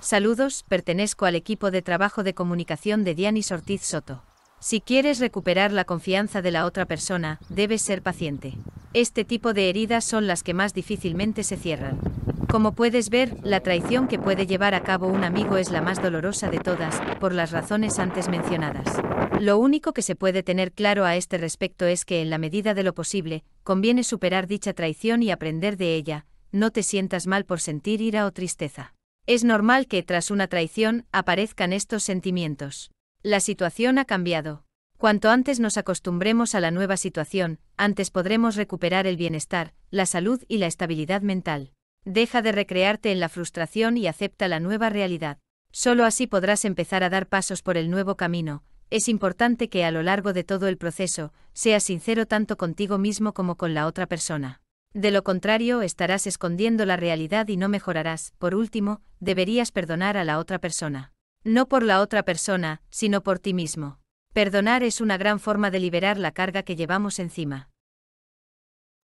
Saludos, pertenezco al equipo de trabajo de comunicación de Dianis Ortiz Soto. Si quieres recuperar la confianza de la otra persona, debes ser paciente. Este tipo de heridas son las que más difícilmente se cierran. Como puedes ver, la traición que puede llevar a cabo un amigo es la más dolorosa de todas, por las razones antes mencionadas. Lo único que se puede tener claro a este respecto es que en la medida de lo posible, conviene superar dicha traición y aprender de ella, no te sientas mal por sentir ira o tristeza. Es normal que tras una traición aparezcan estos sentimientos. La situación ha cambiado. Cuanto antes nos acostumbremos a la nueva situación, antes podremos recuperar el bienestar, la salud y la estabilidad mental. Deja de recrearte en la frustración y acepta la nueva realidad. Solo así podrás empezar a dar pasos por el nuevo camino. Es importante que a lo largo de todo el proceso, seas sincero tanto contigo mismo como con la otra persona. De lo contrario, estarás escondiendo la realidad y no mejorarás. Por último, deberías perdonar a la otra persona. No por la otra persona, sino por ti mismo. Perdonar es una gran forma de liberar la carga que llevamos encima.